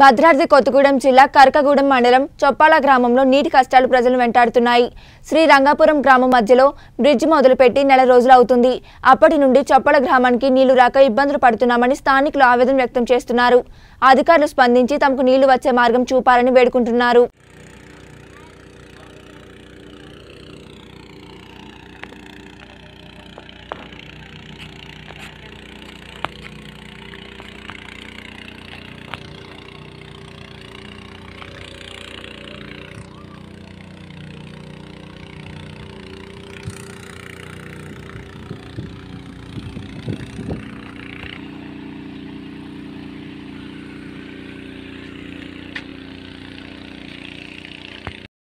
భద్రాద్రి కొత్తగూడెం జిల్లా కరకగూడెం మండలం చొప్పాల గ్రామంలో నీటి కష్టాలు ప్రజలు వెంటాడుతున్నాయి శ్రీ రంగాపురం గ్రామం మధ్యలో బ్రిడ్జ్ మొదలుపెట్టి నెల రోజులు అవుతుంది అప్పటి నుండి చొప్పాల గ్రామానికి నీళ్లు రాక ఇబ్బందులు పడుతున్నామని స్థానికులు ఆవేదన వ్యక్తం చేస్తున్నారు అధికారులు స్పందించి తమకు నీళ్లు వచ్చే మార్గం చూపాలని వేడుకుంటున్నారు